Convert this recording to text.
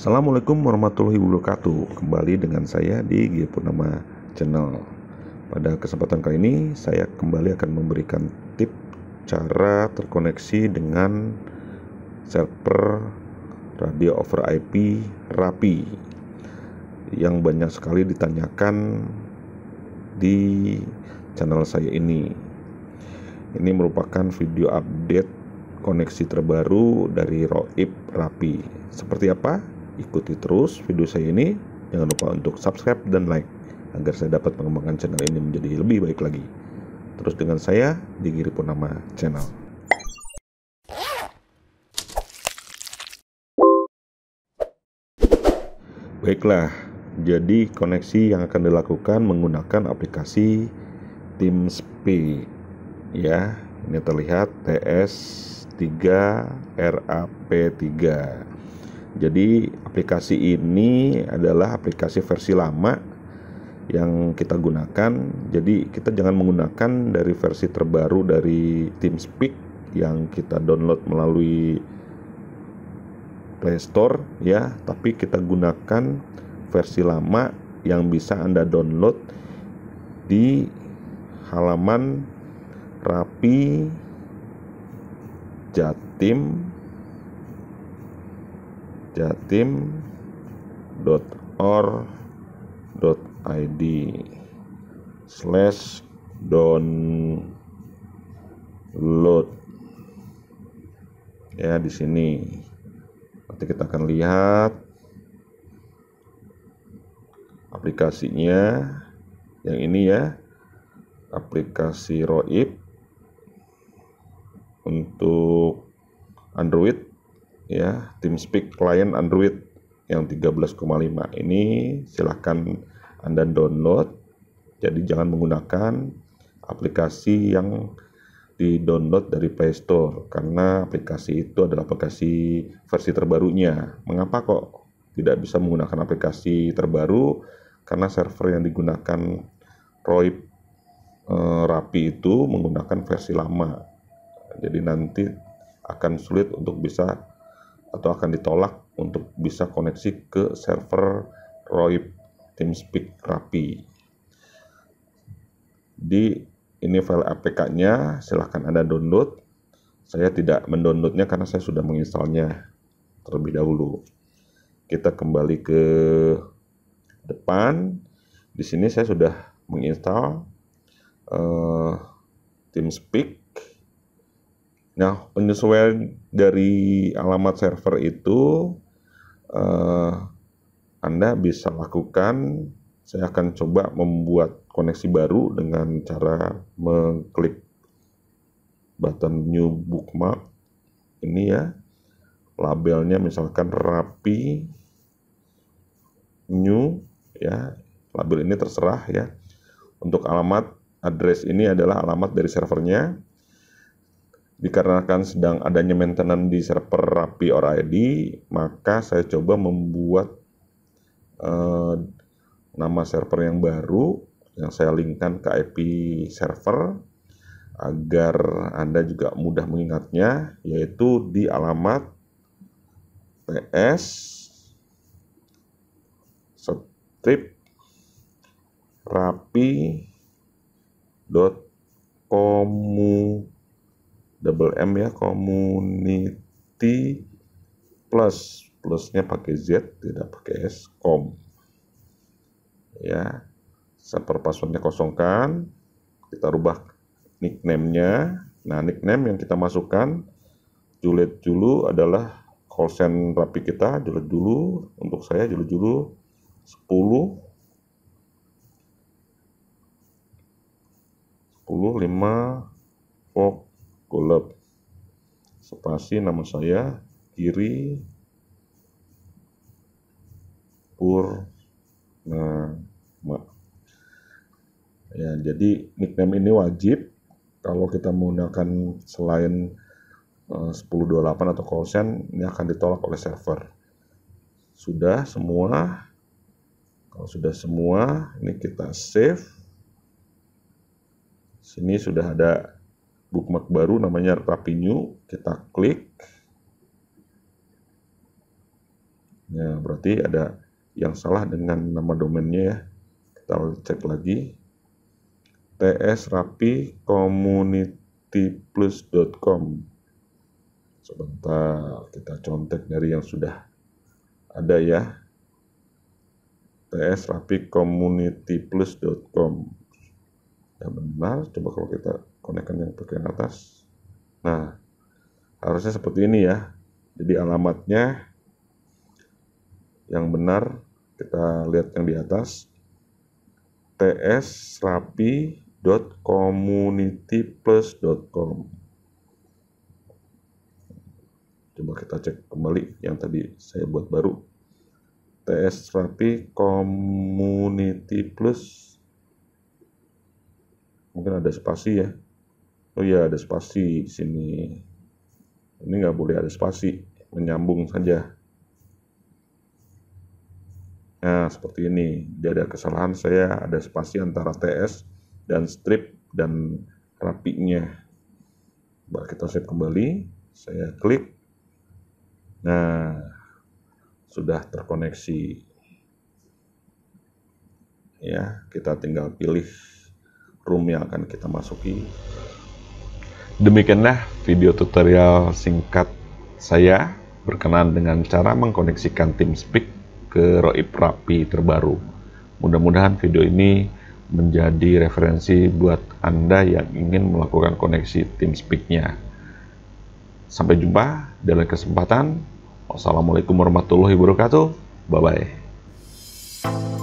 Assalamualaikum warahmatullahi wabarakatuh Kembali dengan saya di Gepurnama Channel Pada kesempatan kali ini saya kembali akan memberikan tip Cara terkoneksi dengan server radio over IP Rapi Yang banyak sekali ditanyakan di channel saya ini Ini merupakan video update koneksi terbaru dari Roib Rapi Seperti apa? Ikuti terus video saya ini. Jangan lupa untuk subscribe dan like agar saya dapat mengembangkan channel ini menjadi lebih baik lagi. Terus dengan saya di Giri Purnama Channel. Baiklah, jadi koneksi yang akan dilakukan menggunakan aplikasi TeamSpeak ya. Ini terlihat TS 3 RAP 3 jadi aplikasi ini adalah aplikasi versi lama yang kita gunakan. Jadi kita jangan menggunakan dari versi terbaru dari TeamSpeak yang kita download melalui Play Store ya, tapi kita gunakan versi lama yang bisa Anda download di halaman Rapi Jatim jatim.or.id slash download ya di sini nanti kita akan lihat aplikasinya yang ini ya aplikasi Roib untuk Android ya TeamSpeak client Android yang 13,5 ini silahkan Anda download jadi jangan menggunakan aplikasi yang di-download dari Play Store karena aplikasi itu adalah aplikasi versi terbarunya. Mengapa kok tidak bisa menggunakan aplikasi terbaru? Karena server yang digunakan Roip eh, Rapi itu menggunakan versi lama. Jadi nanti akan sulit untuk bisa atau akan ditolak untuk bisa koneksi ke server ROIP TeamSpeak Rapi. Di ini file APK-nya, silahkan Anda download. Saya tidak mendownloadnya karena saya sudah menginstalnya terlebih dahulu. Kita kembali ke depan. Di sini saya sudah menginstal uh, TeamSpeak Nah, penyesuaian dari alamat server itu uh, Anda bisa lakukan. Saya akan coba membuat koneksi baru dengan cara mengklik button new bookmark ini ya. Labelnya misalkan rapi new ya. Label ini terserah ya. Untuk alamat address ini adalah alamat dari servernya dikarenakan sedang adanya maintenance di server Rapi or ID, maka saya coba membuat uh, nama server yang baru yang saya linkkan ke IP server agar Anda juga mudah mengingatnya yaitu di alamat ts strip rapi dot double M ya community plus plusnya pakai Z tidak pakai S com ya server passwordnya kosongkan kita rubah nicknamenya nah nickname yang kita masukkan Juliet Julu adalah call center rapi kita Juliet Julu untuk saya Juliet Julu 10 10, 5, Golep spasi nama saya Kiri pur, Nama. ya jadi nickname ini wajib kalau kita menggunakan selain eh, uh, 1028 atau callsign ini akan ditolak oleh server sudah semua kalau sudah semua ini kita save sini sudah ada bookmark baru namanya Rapi New kita klik. Ya berarti ada yang salah dengan nama domainnya ya. Kita cek lagi. TS Rapi Community Plus.com Sebentar, kita contek dari yang sudah ada ya. TS Rapi Community Plus.com yang benar coba kalau kita konekkan yang bagian atas nah harusnya seperti ini ya jadi alamatnya yang benar kita lihat yang di atas tsrapi.communityplus.com coba kita cek kembali yang tadi saya buat baru tsrapi mungkin ada spasi ya oh iya ada spasi sini ini nggak boleh ada spasi menyambung saja nah seperti ini jadi ada kesalahan saya ada spasi antara TS dan strip dan rapinya Baik, kita save kembali saya klik nah sudah terkoneksi ya kita tinggal pilih room yang akan kita masuki. Demikianlah video tutorial singkat saya berkenaan dengan cara mengkoneksikan TeamSpeak ke Roib Rapi terbaru. Mudah-mudahan video ini menjadi referensi buat Anda yang ingin melakukan koneksi TeamSpeak-nya. Sampai jumpa dalam kesempatan. Wassalamualaikum warahmatullahi wabarakatuh. Bye-bye.